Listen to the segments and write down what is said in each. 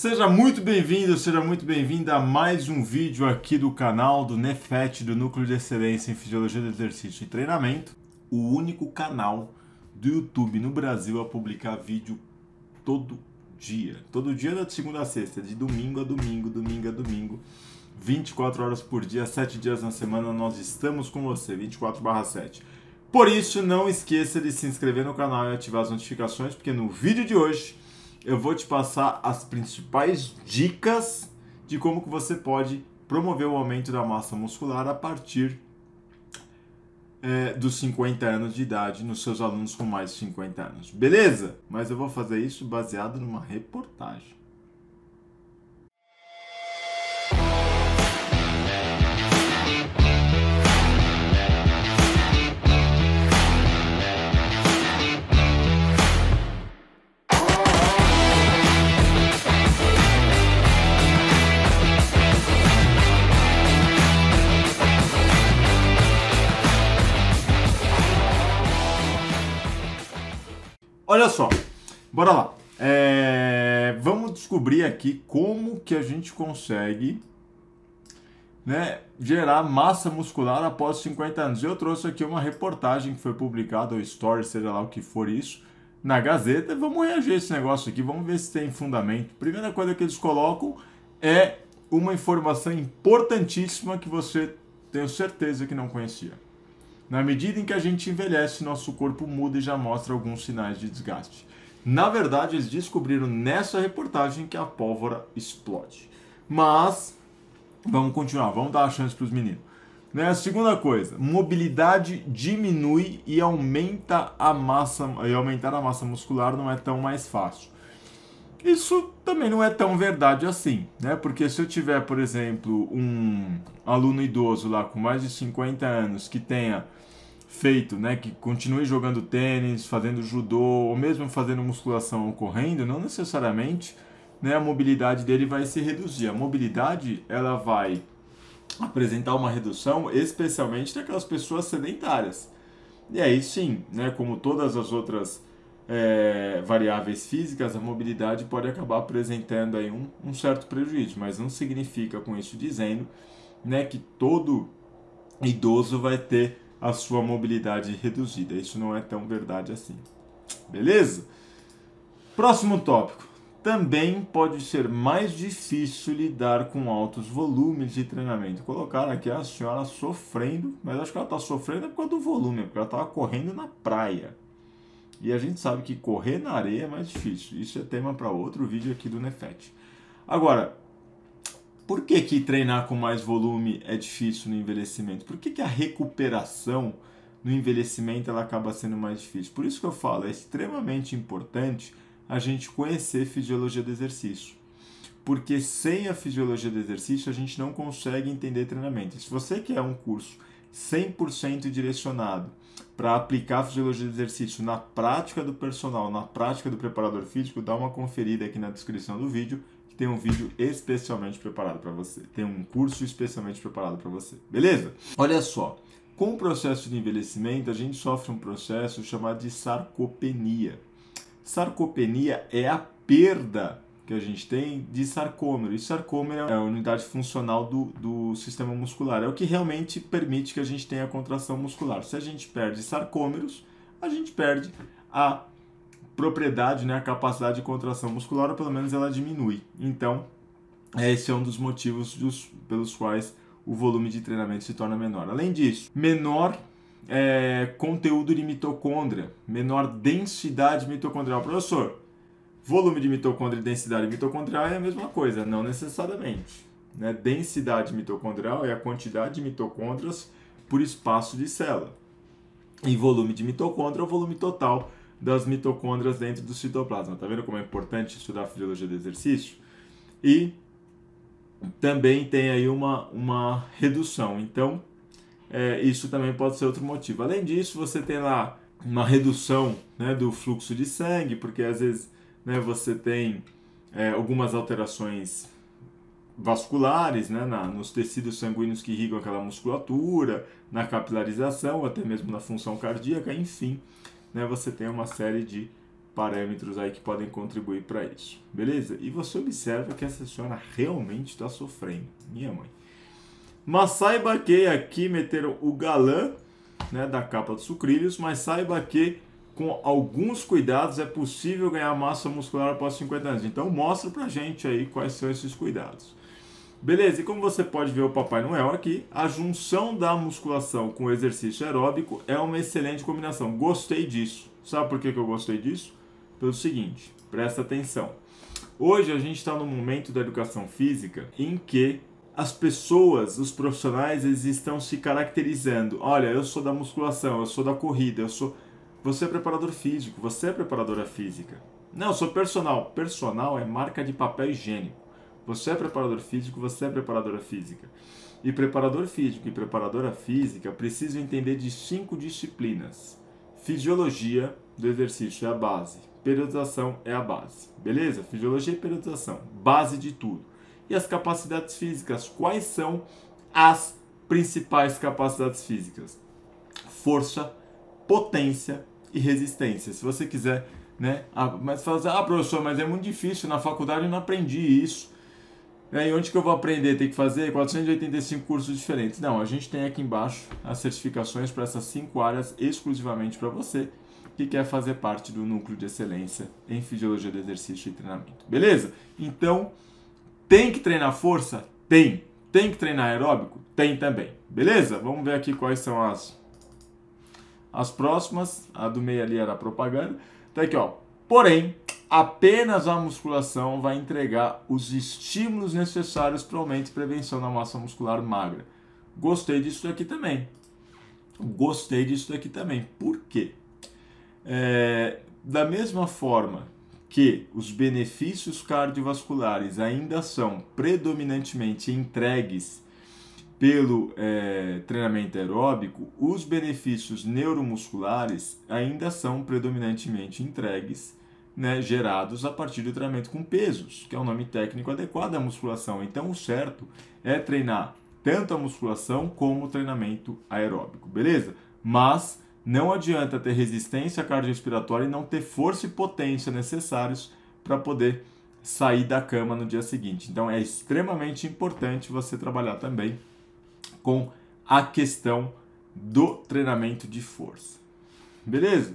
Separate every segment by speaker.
Speaker 1: Seja muito bem-vindo, seja muito bem-vinda a mais um vídeo aqui do canal do Nefet, do Núcleo de Excelência em Fisiologia do Exercício e Treinamento, o único canal do YouTube no Brasil a publicar vídeo todo dia. Todo dia da segunda a sexta, de domingo a domingo, domingo a domingo, 24 horas por dia, 7 dias na semana, nós estamos com você, 24/7. Por isso, não esqueça de se inscrever no canal e ativar as notificações, porque no vídeo de hoje eu vou te passar as principais dicas de como que você pode promover o aumento da massa muscular a partir é, dos 50 anos de idade nos seus alunos com mais de 50 anos. Beleza? Mas eu vou fazer isso baseado numa reportagem. olha só, bora lá. É, vamos descobrir aqui como que a gente consegue né, gerar massa muscular após 50 anos. Eu trouxe aqui uma reportagem que foi publicada, ou story, seja lá o que for isso, na Gazeta. Vamos reagir a esse negócio aqui, vamos ver se tem fundamento. Primeira coisa que eles colocam é uma informação importantíssima que você tenho certeza que não conhecia. Na medida em que a gente envelhece, nosso corpo muda e já mostra alguns sinais de desgaste. Na verdade, eles descobriram nessa reportagem que a pólvora explode. Mas vamos continuar, vamos dar a chance para os meninos. Né? A segunda coisa, mobilidade diminui e aumenta a massa e aumentar a massa muscular não é tão mais fácil. Isso também não é tão verdade assim, né? Porque se eu tiver, por exemplo, um aluno idoso lá com mais de 50 anos que tenha feito, né, que continue jogando tênis, fazendo judô, ou mesmo fazendo musculação ou correndo, não necessariamente, né, a mobilidade dele vai se reduzir. A mobilidade, ela vai apresentar uma redução, especialmente daquelas pessoas sedentárias. E aí sim, né, como todas as outras é, variáveis físicas, a mobilidade pode acabar apresentando aí um, um certo prejuízo, mas não significa com isso dizendo né, que todo idoso vai ter a sua mobilidade reduzida. Isso não é tão verdade assim. Beleza? Próximo tópico. Também pode ser mais difícil lidar com altos volumes de treinamento. Colocaram aqui a senhora sofrendo, mas acho que ela está sofrendo é por causa do volume, é porque ela estava correndo na praia. E a gente sabe que correr na areia é mais difícil. Isso é tema para outro vídeo aqui do Nefet. Agora, por que, que treinar com mais volume é difícil no envelhecimento? Por que, que a recuperação no envelhecimento ela acaba sendo mais difícil? Por isso que eu falo, é extremamente importante a gente conhecer fisiologia do exercício. Porque sem a fisiologia do exercício a gente não consegue entender treinamento. Se você quer um curso 100% direcionado para aplicar a fisiologia do exercício na prática do personal, na prática do preparador físico, dá uma conferida aqui na descrição do vídeo, que tem um vídeo especialmente preparado para você. Tem um curso especialmente preparado para você. Beleza? Olha só, com o processo de envelhecimento, a gente sofre um processo chamado de sarcopenia. Sarcopenia é a perda que a gente tem de sarcômero. E sarcômero é a unidade funcional do, do sistema muscular, é o que realmente permite que a gente tenha contração muscular. Se a gente perde sarcômeros, a gente perde a propriedade, né, a capacidade de contração muscular, ou pelo menos ela diminui. Então, esse é um dos motivos dos, pelos quais o volume de treinamento se torna menor. Além disso, menor é, conteúdo de mitocôndria, menor densidade mitocondrial. Professor, Volume de mitocôndria e densidade mitocondrial é a mesma coisa, não necessariamente. Né? Densidade mitocondrial é a quantidade de mitocôndrias por espaço de célula. E volume de mitocôndria é o volume total das mitocôndrias dentro do citoplasma. Tá vendo como é importante estudar a fisiologia do exercício? E também tem aí uma, uma redução. Então, é, isso também pode ser outro motivo. Além disso, você tem lá uma redução né, do fluxo de sangue, porque às vezes né, você tem é, algumas alterações vasculares, né, na, nos tecidos sanguíneos que irrigam aquela musculatura, na capilarização, até mesmo na função cardíaca, enfim, né, você tem uma série de parâmetros aí que podem contribuir para isso, beleza? E você observa que essa senhora realmente está sofrendo, minha mãe. Mas saiba que aqui meteram o galã né, da capa dos sucrilhos, mas saiba que com alguns cuidados é possível ganhar massa muscular após 50 anos. Então mostra pra gente aí quais são esses cuidados. Beleza, e como você pode ver o Papai Noel aqui, a junção da musculação com o exercício aeróbico é uma excelente combinação. Gostei disso. Sabe por que eu gostei disso? Pelo seguinte, presta atenção. Hoje a gente está no momento da educação física em que as pessoas, os profissionais, eles estão se caracterizando. Olha, eu sou da musculação, eu sou da corrida, eu sou. Você é preparador físico, você é preparadora física. Não, eu sou personal. Personal é marca de papel higiênico. Você é preparador físico, você é preparadora física. E preparador físico e preparadora física precisam entender de cinco disciplinas. Fisiologia do exercício é a base, periodização é a base. Beleza? Fisiologia e periodização, base de tudo. E as capacidades físicas, quais são as principais capacidades físicas? Força, potência e resistência. Se você quiser, né? mas fala assim, ah, professor, mas é muito difícil, na faculdade eu não aprendi isso. Né, e onde que eu vou aprender? Tem que fazer 485 cursos diferentes. Não, a gente tem aqui embaixo as certificações para essas cinco áreas exclusivamente para você que quer fazer parte do núcleo de excelência em fisiologia do exercício e treinamento. Beleza? Então, tem que treinar força? Tem. Tem que treinar aeróbico? Tem também. Beleza? Vamos ver aqui quais são as as próximas, a do meio ali era propaganda. Tá aqui, ó. Porém, apenas a musculação vai entregar os estímulos necessários para o aumento e prevenção da massa muscular magra. Gostei disso aqui também. Gostei disso aqui também. Por quê? É, da mesma forma que os benefícios cardiovasculares ainda são predominantemente entregues pelo é, treinamento aeróbico, os benefícios neuromusculares ainda são predominantemente entregues, né, gerados a partir do treinamento com pesos, que é o um nome técnico adequado à musculação. Então, o certo é treinar tanto a musculação como o treinamento aeróbico, beleza? Mas não adianta ter resistência cardiorrespiratória e não ter força e potência necessários para poder sair da cama no dia seguinte. Então, é extremamente importante você trabalhar também com a questão do treinamento de força. Beleza?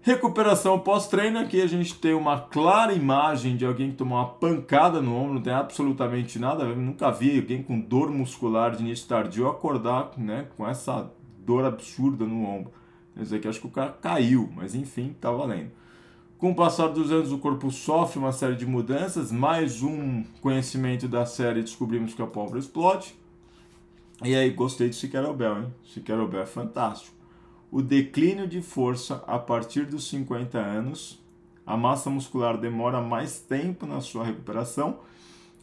Speaker 1: Recuperação pós-treino, aqui a gente tem uma clara imagem de alguém que tomou uma pancada no ombro, não tem absolutamente nada, eu nunca vi alguém com dor muscular de início tardio acordar né, com essa dor absurda no ombro. Quer dizer que acho que o cara caiu, mas enfim, tá valendo. Com o passar dos anos, o corpo sofre uma série de mudanças. Mais um conhecimento da série, descobrimos que a pólvora explode. E aí, gostei de Siqueirobel, hein? Siqueirobel é fantástico. O declínio de força a partir dos 50 anos. A massa muscular demora mais tempo na sua recuperação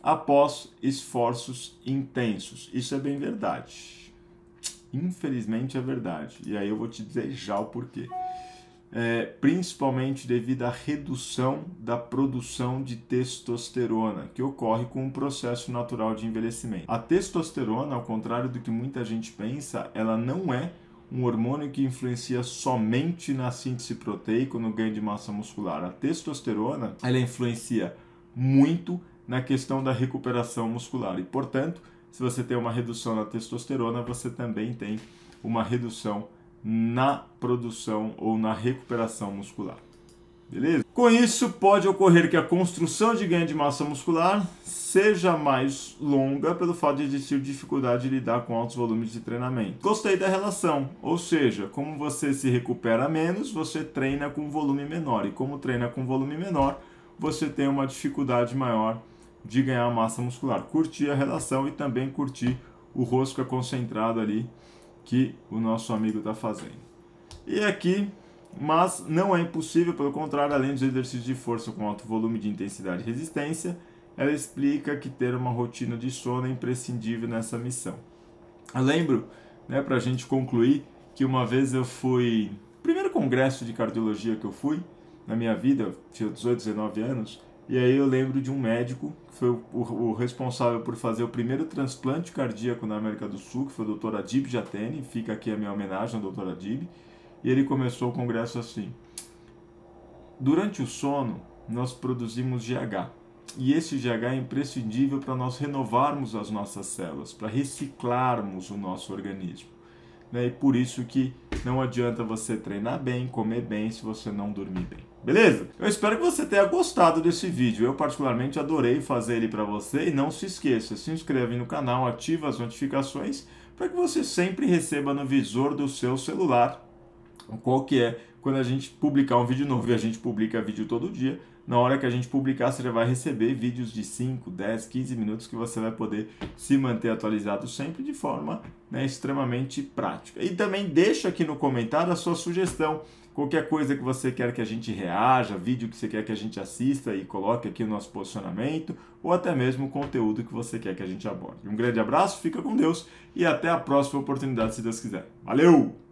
Speaker 1: após esforços intensos. Isso é bem verdade. Infelizmente é verdade. E aí eu vou te dizer já o porquê é, principalmente devido à redução da produção de testosterona, que ocorre com o processo natural de envelhecimento. A testosterona, ao contrário do que muita gente pensa, ela não é um hormônio que influencia somente na síntese proteica, no ganho de massa muscular. A testosterona, ela influencia muito na questão da recuperação muscular e, portanto, se você tem uma redução na testosterona, você também tem uma redução na produção ou na recuperação muscular. Beleza? Com isso, pode ocorrer que a construção de ganho de massa muscular seja mais longa pelo fato de existir dificuldade de lidar com altos volumes de treinamento. Gostei da relação, ou seja, como você se recupera menos, você treina com volume menor, e como treina com volume menor, você tem uma dificuldade maior de ganhar massa muscular. Curti a relação e também curti o rosca é concentrado ali que o nosso amigo está fazendo. E aqui, mas não é impossível, pelo contrário, além dos exercícios de força com alto volume de intensidade e resistência, ela explica que ter uma rotina de sono é imprescindível nessa missão. Eu lembro, né, para a gente concluir, que uma vez eu fui. Primeiro congresso de cardiologia que eu fui na minha vida, tinha 18, 19 anos, e aí eu lembro de um médico que foi o, o, responsável por fazer o primeiro transplante cardíaco na América do Sul, que foi o Dr. Adib Jatene, fica aqui a minha homenagem ao Dr. Adib. E ele começou o congresso assim: Durante o sono, nós produzimos GH. E esse GH é imprescindível para nós renovarmos as nossas células, para reciclarmos o nosso organismo. Né? E por isso que não adianta você treinar bem, comer bem, se você não dormir bem. Beleza? Eu espero que você tenha gostado desse vídeo. Eu particularmente adorei fazer ele para você e não se esqueça, se inscreve no canal, ativa as notificações para que você sempre receba no visor do seu celular qual que é quando a gente publicar um vídeo novo e a gente publica vídeo todo dia. Na hora que a gente publicar, você já vai receber vídeos de 5, 10, 15 minutos que você vai poder se manter atualizado sempre de forma né, extremamente prática. E também deixa aqui no comentário a sua sugestão. Qualquer coisa que você quer que a gente reaja, vídeo que você quer que a gente assista e coloque aqui o nosso posicionamento, ou até mesmo o conteúdo que você quer que a gente aborde. Um grande abraço, fica com Deus e até a próxima oportunidade, se Deus quiser. Valeu!